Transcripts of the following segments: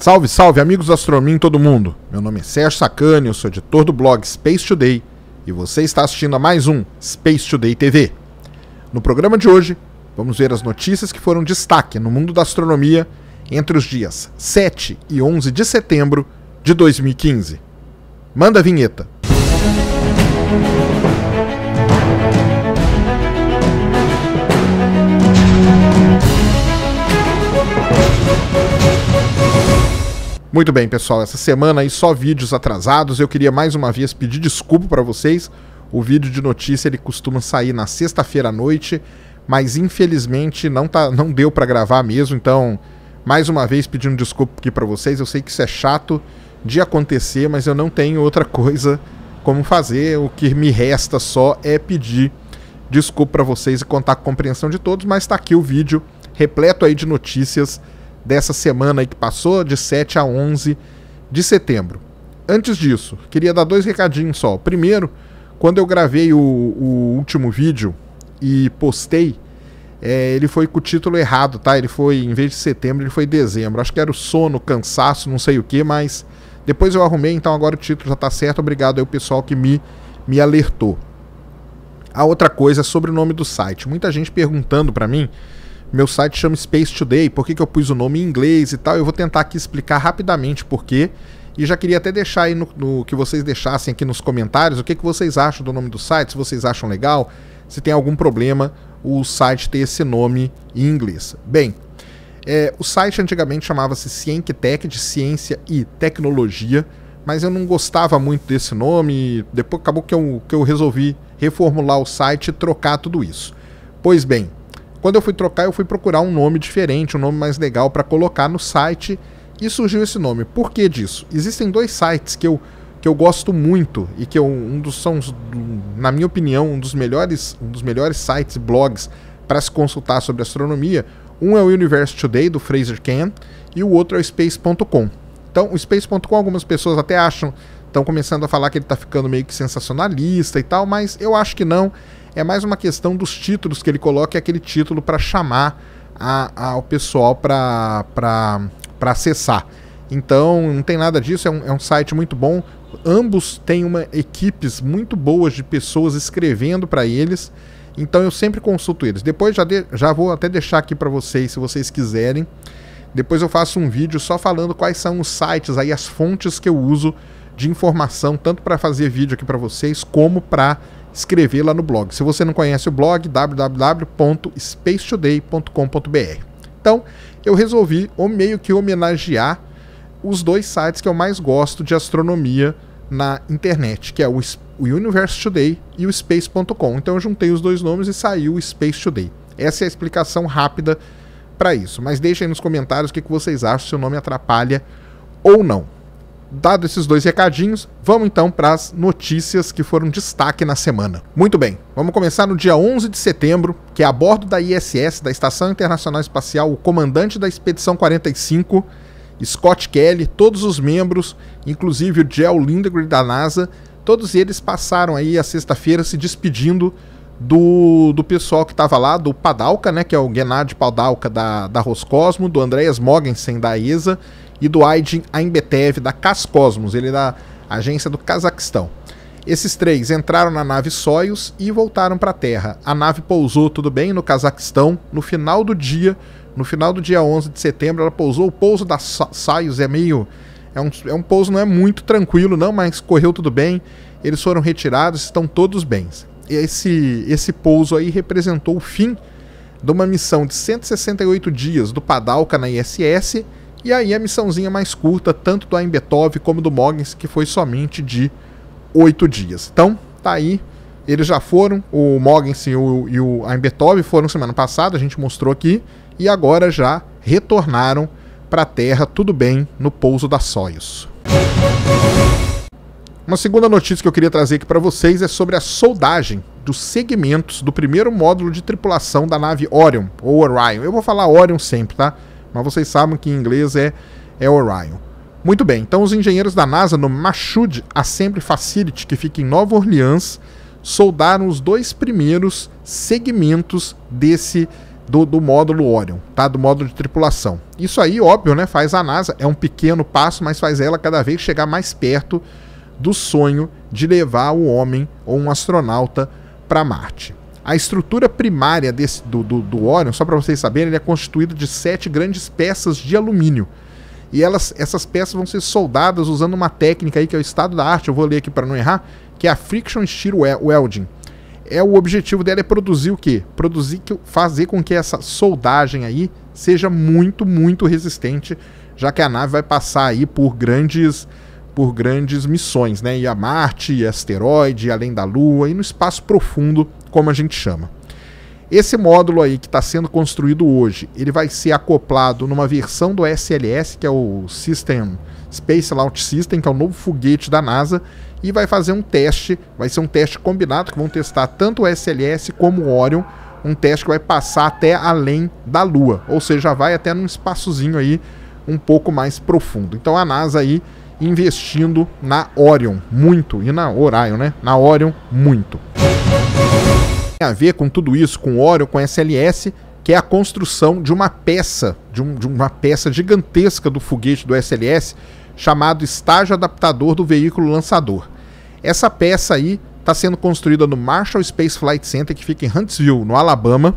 Salve, salve, amigos do Astromin, todo mundo. Meu nome é Sérgio Sacani, eu sou editor do blog Space Today e você está assistindo a mais um Space Today TV. No programa de hoje, vamos ver as notícias que foram destaque no mundo da astronomia entre os dias 7 e 11 de setembro de 2015. Manda a vinheta. Música Muito bem, pessoal, essa semana aí só vídeos atrasados. Eu queria mais uma vez pedir desculpa para vocês. O vídeo de notícia ele costuma sair na sexta-feira à noite, mas infelizmente não tá, não deu para gravar mesmo, então mais uma vez pedindo desculpa aqui para vocês. Eu sei que isso é chato de acontecer, mas eu não tenho outra coisa como fazer. O que me resta só é pedir desculpa para vocês e contar com a compreensão de todos, mas está aqui o vídeo repleto aí de notícias dessa semana que passou, de 7 a 11 de setembro. Antes disso, queria dar dois recadinhos só. Primeiro, quando eu gravei o, o último vídeo e postei, é, ele foi com o título errado, tá? Ele foi, em vez de setembro, ele foi dezembro. Acho que era o sono, cansaço, não sei o que, mas depois eu arrumei, então agora o título já tá certo. Obrigado aí o pessoal que me, me alertou. A outra coisa é sobre o nome do site. Muita gente perguntando para mim meu site chama Space Today, por que, que eu pus o nome em inglês e tal? Eu vou tentar aqui explicar rapidamente por quê. E já queria até deixar aí no, no, que vocês deixassem aqui nos comentários o que, que vocês acham do nome do site, se vocês acham legal, se tem algum problema o site ter esse nome em inglês. Bem, é, o site antigamente chamava-se Cienctech, de Ciência e Tecnologia, mas eu não gostava muito desse nome, depois acabou que eu, que eu resolvi reformular o site e trocar tudo isso. Pois bem, quando eu fui trocar, eu fui procurar um nome diferente, um nome mais legal para colocar no site e surgiu esse nome. Por que disso? Existem dois sites que eu, que eu gosto muito e que eu, um dos são, na minha opinião, um dos melhores, um dos melhores sites blogs para se consultar sobre astronomia. Um é o Universe Today do Fraser Can e o outro é o space.com. Então, o space.com algumas pessoas até acham, estão começando a falar que ele está ficando meio que sensacionalista e tal, mas eu acho que não é mais uma questão dos títulos que ele coloca, é aquele título para chamar a, a, o pessoal para acessar. Então, não tem nada disso, é um, é um site muito bom. Ambos têm uma, equipes muito boas de pessoas escrevendo para eles. Então, eu sempre consulto eles. Depois, já, de, já vou até deixar aqui para vocês, se vocês quiserem. Depois, eu faço um vídeo só falando quais são os sites, aí, as fontes que eu uso de informação, tanto para fazer vídeo aqui para vocês, como para escrever lá no blog. Se você não conhece o blog, www.spacetoday.com.br. Então, eu resolvi ou meio que homenagear os dois sites que eu mais gosto de astronomia na internet, que é o, o Universe Today e o Space.com. Então eu juntei os dois nomes e saiu o Space Today. Essa é a explicação rápida para isso. Mas deixem nos comentários o que vocês acham, se o nome atrapalha ou não. Dado esses dois recadinhos, vamos então para as notícias que foram destaque na semana. Muito bem, vamos começar no dia 11 de setembro, que é a bordo da ISS, da Estação Internacional Espacial, o comandante da Expedição 45, Scott Kelly, todos os membros, inclusive o Gel Lindgren da NASA, todos eles passaram aí a sexta-feira se despedindo do, do pessoal que estava lá, do Padalka, né, que é o Gennady Padalka da, da Roscosmo, do Andreas Mogensen da ESA e do Aydin Aimbetev da Cascosmos, ele é da agência do Cazaquistão. Esses três entraram na nave Soyuz e voltaram para a Terra. A nave pousou tudo bem no Cazaquistão no final do dia, no final do dia 11 de setembro, ela pousou. O pouso da Soyuz é meio é um, é um pouso não é muito tranquilo não, mas correu tudo bem. Eles foram retirados, estão todos bens. Esse esse pouso aí representou o fim de uma missão de 168 dias do Padalca na ISS e aí a missãozinha mais curta, tanto do Aimbetov como do Mogens, que foi somente de oito dias. Então, tá aí. Eles já foram, o Mogens e o, e o Aimbetov foram semana passada, a gente mostrou aqui, e agora já retornaram para a Terra, tudo bem, no pouso da Soyuz. Uma segunda notícia que eu queria trazer aqui para vocês é sobre a soldagem dos segmentos do primeiro módulo de tripulação da nave Orion, ou Orion. Eu vou falar Orion sempre, tá? Mas vocês sabem que em inglês é, é Orion. Muito bem, então os engenheiros da NASA no Machud Assembly Facility, que fica em Nova Orleans, soldaram os dois primeiros segmentos desse do, do módulo Orion, tá? Do módulo de tripulação. Isso aí, óbvio, né? Faz a NASA, é um pequeno passo, mas faz ela cada vez chegar mais perto do sonho de levar o homem ou um astronauta para Marte. A estrutura primária desse, do, do, do Orion, só para vocês saberem, ele é constituído de sete grandes peças de alumínio. E elas, essas peças vão ser soldadas usando uma técnica aí que é o estado da arte, eu vou ler aqui para não errar, que é a Friction Stir Welding. É o objetivo dela é produzir o quê? Produzir fazer com que essa soldagem aí seja muito, muito resistente, já que a nave vai passar aí por grandes por grandes missões, né? E a Marte, e asteroide, e além da Lua, e no espaço profundo, como a gente chama. Esse módulo aí que está sendo construído hoje, ele vai ser acoplado numa versão do SLS, que é o System Space Launch System, que é o novo foguete da NASA, e vai fazer um teste, vai ser um teste combinado que vão testar tanto o SLS como o Orion, um teste que vai passar até além da Lua, ou seja, vai até num espaçozinho aí um pouco mais profundo. Então a NASA aí investindo na Orion, muito. E na Orion, né? Na Orion, muito. Tem a ver com tudo isso, com Orion, com SLS, que é a construção de uma peça, de, um, de uma peça gigantesca do foguete do SLS, chamado estágio adaptador do veículo lançador. Essa peça aí está sendo construída no Marshall Space Flight Center, que fica em Huntsville, no Alabama,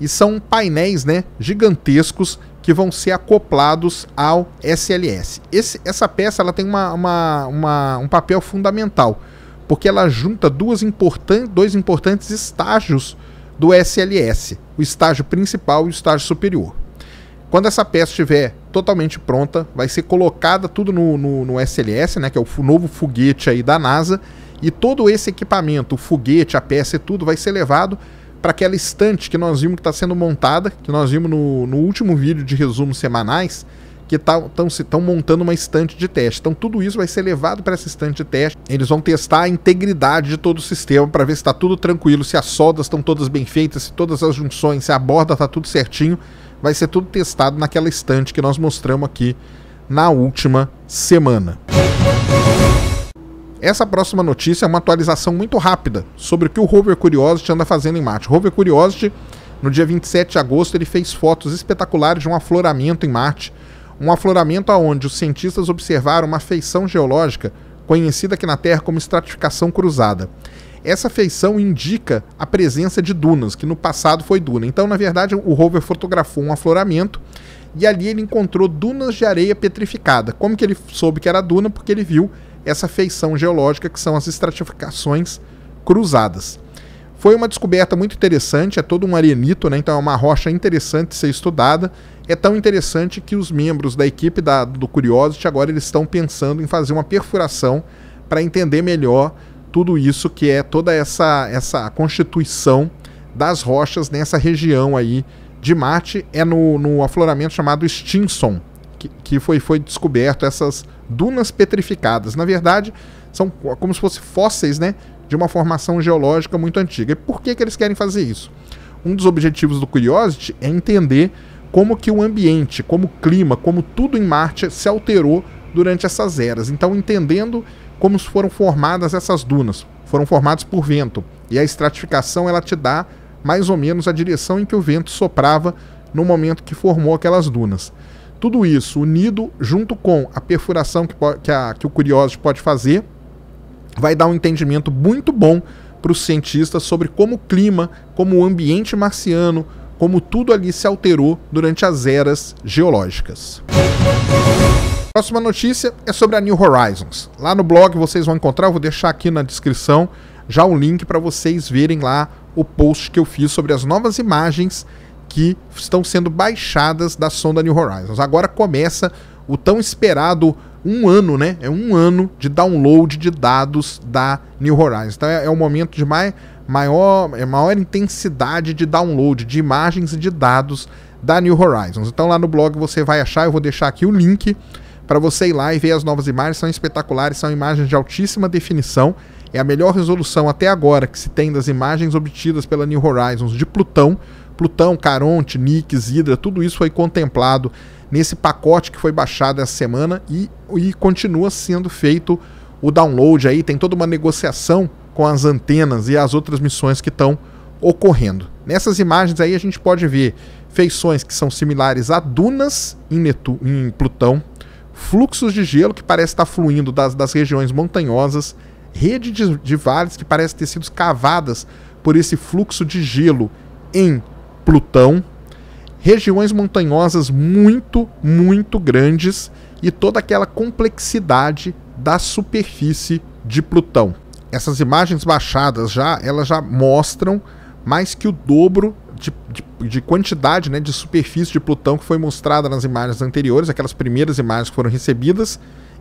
e são painéis né, gigantescos que vão ser acoplados ao SLS. Esse, essa peça ela tem uma, uma, uma, um papel fundamental, porque ela junta duas importan dois importantes estágios do SLS, o estágio principal e o estágio superior. Quando essa peça estiver totalmente pronta, vai ser colocada tudo no, no, no SLS, né, que é o novo foguete aí da NASA, e todo esse equipamento, o foguete, a peça e tudo, vai ser levado para aquela estante que nós vimos que está sendo montada, que nós vimos no, no último vídeo de resumos semanais, que estão tá, montando uma estante de teste. Então tudo isso vai ser levado para essa estante de teste. Eles vão testar a integridade de todo o sistema para ver se está tudo tranquilo, se as soldas estão todas bem feitas, se todas as junções, se a borda está tudo certinho. Vai ser tudo testado naquela estante que nós mostramos aqui na última semana. Essa próxima notícia é uma atualização muito rápida sobre o que o rover Curiosity anda fazendo em Marte. O rover Curiosity, no dia 27 de agosto, ele fez fotos espetaculares de um afloramento em Marte, um afloramento aonde os cientistas observaram uma feição geológica conhecida aqui na Terra como estratificação cruzada. Essa feição indica a presença de dunas, que no passado foi duna. Então, na verdade, o rover fotografou um afloramento e ali ele encontrou dunas de areia petrificada. Como que ele soube que era duna? Porque ele viu essa feição geológica que são as estratificações cruzadas. Foi uma descoberta muito interessante, é todo um arenito, né? então é uma rocha interessante de ser estudada. É tão interessante que os membros da equipe da, do Curiosity agora eles estão pensando em fazer uma perfuração para entender melhor tudo isso que é toda essa, essa constituição das rochas nessa região aí de Marte. É no, no afloramento chamado Stinson, que, foi, foi descoberto essas dunas petrificadas. Na verdade, são como se fossem fósseis, né? De uma formação geológica muito antiga. E por que, que eles querem fazer isso? Um dos objetivos do Curiosity é entender como que o ambiente, como o clima, como tudo em Marte se alterou durante essas eras. Então, entendendo como foram formadas essas dunas, foram formadas por vento. E a estratificação ela te dá mais ou menos a direção em que o vento soprava no momento que formou aquelas dunas. Tudo isso unido junto com a perfuração que, que, a, que o curioso pode fazer, vai dar um entendimento muito bom para os cientistas sobre como o clima, como o ambiente marciano, como tudo ali se alterou durante as eras geológicas. Próxima notícia é sobre a New Horizons. Lá no blog vocês vão encontrar, eu vou deixar aqui na descrição já um link para vocês verem lá o post que eu fiz sobre as novas imagens que estão sendo baixadas da sonda New Horizons. Agora começa o tão esperado um ano, né? É um ano de download de dados da New Horizons. Então é, é o momento de mai, maior, é maior intensidade de download de imagens e de dados da New Horizons. Então lá no blog você vai achar, eu vou deixar aqui o link para você ir lá e ver as novas imagens. São espetaculares, são imagens de altíssima definição. É a melhor resolução até agora que se tem das imagens obtidas pela New Horizons de Plutão. Plutão, Caronte, Nix, Hydra, tudo isso foi contemplado nesse pacote que foi baixado essa semana e, e continua sendo feito o download aí. Tem toda uma negociação com as antenas e as outras missões que estão ocorrendo. Nessas imagens aí a gente pode ver feições que são similares a dunas em, Netu em Plutão, fluxos de gelo que parece estar fluindo das, das regiões montanhosas rede de, de vales que parece ter sido cavadas por esse fluxo de gelo em Plutão, regiões montanhosas muito, muito grandes e toda aquela complexidade da superfície de Plutão. Essas imagens baixadas já, elas já mostram mais que o dobro de, de, de, quantidade né, de superfície de Plutão que foi mostrada nas imagens anteriores, aquelas primeiras imagens que foram recebidas,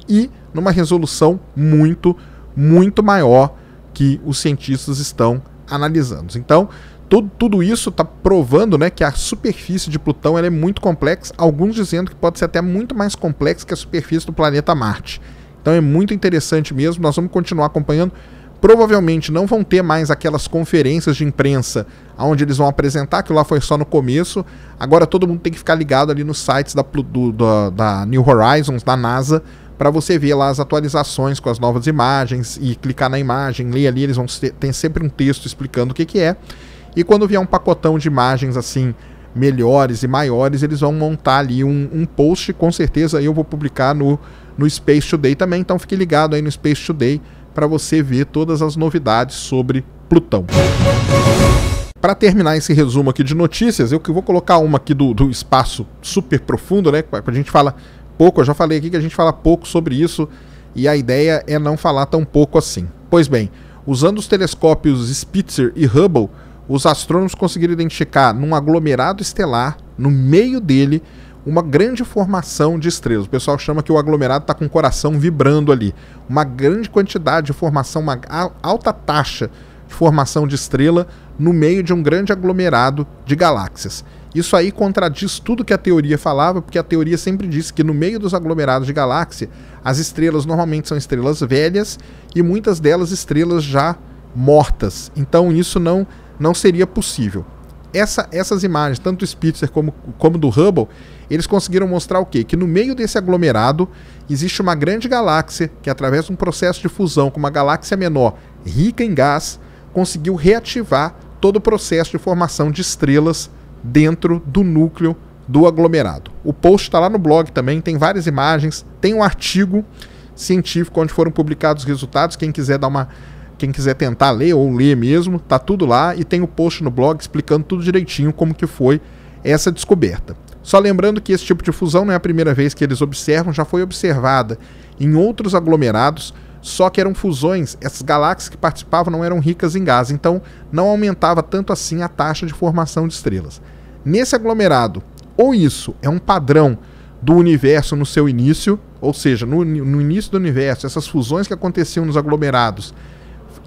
e numa resolução muito muito maior que os cientistas estão analisando. Então, tudo, tudo isso está provando né, que a superfície de Plutão é muito complexa, alguns dizendo que pode ser até muito mais complexa que a superfície do planeta Marte. Então é muito interessante mesmo, nós vamos continuar acompanhando. Provavelmente não vão ter mais aquelas conferências de imprensa onde eles vão apresentar, que lá foi só no começo. Agora todo mundo tem que ficar ligado ali nos sites da, do, da, da New Horizons, da NASA, para você ver lá as atualizações com as novas imagens e clicar na imagem, ler ali, eles vão ter, tem sempre um texto explicando o que, que é. E quando vier um pacotão de imagens assim melhores e maiores, eles vão montar ali um, um post, com certeza eu vou publicar no, no Space Today também, então fique ligado aí no Space Today para você ver todas as novidades sobre Plutão. Para terminar esse resumo aqui de notícias, eu que vou colocar uma aqui do, do espaço super profundo, né? A gente fala pouco, eu já falei aqui que a gente fala pouco sobre isso e a ideia é não falar tão pouco assim. Pois bem, usando os telescópios Spitzer e Hubble, os astrônomos conseguiram identificar num aglomerado estelar, no meio dele, uma grande formação de estrelas. O pessoal chama que o aglomerado está com o coração vibrando ali. Uma grande quantidade de formação, uma alta taxa de formação de estrela no meio de um grande aglomerado de galáxias. Isso aí contradiz tudo que a teoria falava, porque a teoria sempre disse que no meio dos aglomerados de galáxia, as estrelas normalmente são estrelas velhas e muitas delas estrelas já mortas. Então isso não, não seria possível. Essa, essas imagens, tanto do Spitzer como, como do Hubble, eles conseguiram mostrar o quê? Que no meio desse aglomerado existe uma grande galáxia que, através de um processo de fusão com uma galáxia menor rica em gás, conseguiu reativar todo o processo de formação de estrelas dentro do núcleo do aglomerado. O post está lá no blog também, tem várias imagens, tem um artigo científico onde foram publicados os resultados. Quem quiser dar uma, quem quiser tentar ler ou ler mesmo, tá tudo lá e tem o um post no blog explicando tudo direitinho como que foi essa descoberta. Só lembrando que esse tipo de fusão não é a primeira vez que eles observam, já foi observada em outros aglomerados, só que eram fusões, essas galáxias que participavam não eram ricas em gás, então não aumentava tanto assim a taxa de formação de estrelas nesse aglomerado, ou isso é um padrão do universo no seu início, ou seja, no, no início do universo, essas fusões que aconteciam nos aglomerados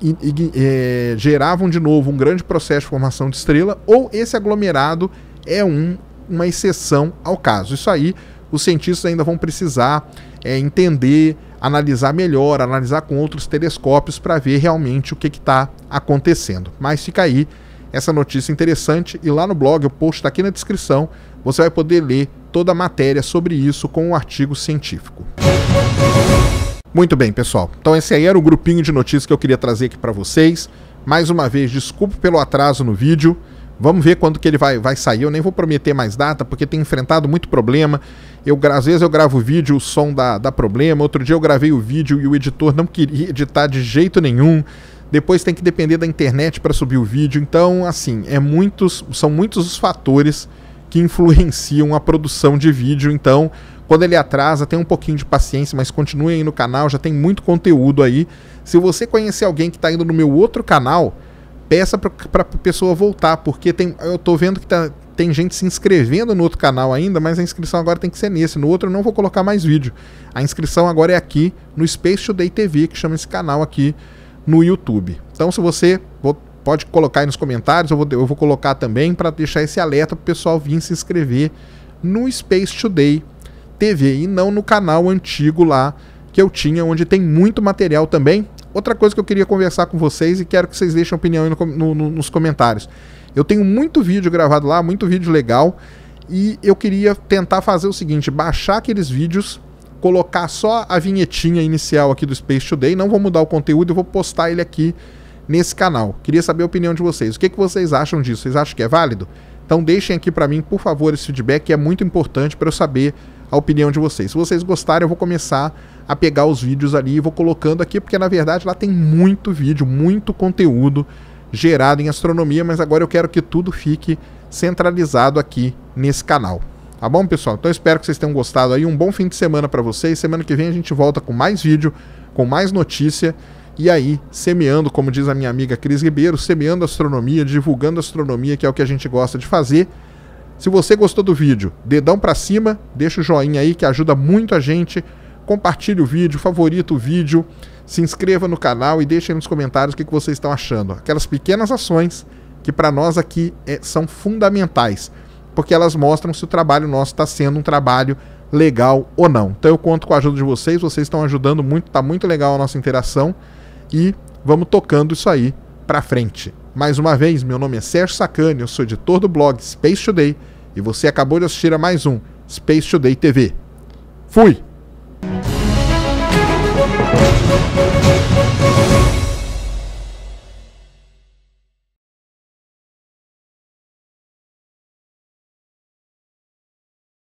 e, e, é, geravam de novo um grande processo de formação de estrela, ou esse aglomerado é um, uma exceção ao caso. Isso aí os cientistas ainda vão precisar é, entender, analisar melhor, analisar com outros telescópios para ver realmente o que está acontecendo. Mas fica aí essa notícia interessante e lá no blog, o post está aqui na descrição, você vai poder ler toda a matéria sobre isso com um artigo científico. Muito bem, pessoal. Então esse aí era o grupinho de notícias que eu queria trazer aqui para vocês. Mais uma vez, desculpa pelo atraso no vídeo. Vamos ver quando que ele vai, vai sair. Eu nem vou prometer mais data, porque tem enfrentado muito problema. Eu, às vezes eu gravo o vídeo, o som dá, dá problema. Outro dia eu gravei o vídeo e o editor não queria editar de jeito nenhum depois tem que depender da internet para subir o vídeo. Então, assim, é muitos, são muitos os fatores que influenciam a produção de vídeo. Então, quando ele atrasa, tem um pouquinho de paciência, mas continue aí no canal, já tem muito conteúdo aí. Se você conhecer alguém que está indo no meu outro canal, peça para a pessoa voltar, porque tem, eu estou vendo que tá, tem gente se inscrevendo no outro canal ainda, mas a inscrição agora tem que ser nesse. No outro eu não vou colocar mais vídeo. A inscrição agora é aqui no Space Today TV, que chama esse canal aqui no YouTube. Então, se você pode colocar aí nos comentários, eu vou, eu vou colocar também para deixar esse alerta para o pessoal vir se inscrever no Space Today TV e não no canal antigo lá que eu tinha, onde tem muito material também. Outra coisa que eu queria conversar com vocês e quero que vocês deixem opinião aí no, no, nos comentários. Eu tenho muito vídeo gravado lá, muito vídeo legal, e eu queria tentar fazer o seguinte: baixar aqueles vídeos colocar só a vinhetinha inicial aqui do Space Today, não vou mudar o conteúdo, eu vou postar ele aqui nesse canal. Queria saber a opinião de vocês. O que, que vocês acham disso? Vocês acham que é válido? Então deixem aqui para mim, por favor, esse feedback, é muito importante para eu saber a opinião de vocês. Se vocês gostarem, eu vou começar a pegar os vídeos ali e vou colocando aqui, porque na verdade lá tem muito vídeo, muito conteúdo gerado em astronomia, mas agora eu quero que tudo fique centralizado aqui nesse canal. Tá bom, pessoal? Então espero que vocês tenham gostado aí. Um bom fim de semana para vocês. Semana que vem a gente volta com mais vídeo, com mais notícia. E aí, semeando, como diz a minha amiga Cris Ribeiro, semeando astronomia, divulgando astronomia, que é o que a gente gosta de fazer. Se você gostou do vídeo, dedão para cima, deixa o joinha aí que ajuda muito a gente. Compartilhe o vídeo, favorita o vídeo, se inscreva no canal e deixe aí nos comentários o que, que vocês estão achando. Aquelas pequenas ações que para nós aqui é, são fundamentais porque elas mostram se o trabalho nosso está sendo um trabalho legal ou não. Então eu conto com a ajuda de vocês, vocês estão ajudando muito, está muito legal a nossa interação e vamos tocando isso aí para frente. Mais uma vez, meu nome é Sérgio Sacani, eu sou editor do blog Space Today e você acabou de assistir a mais um Space Today TV. Fui!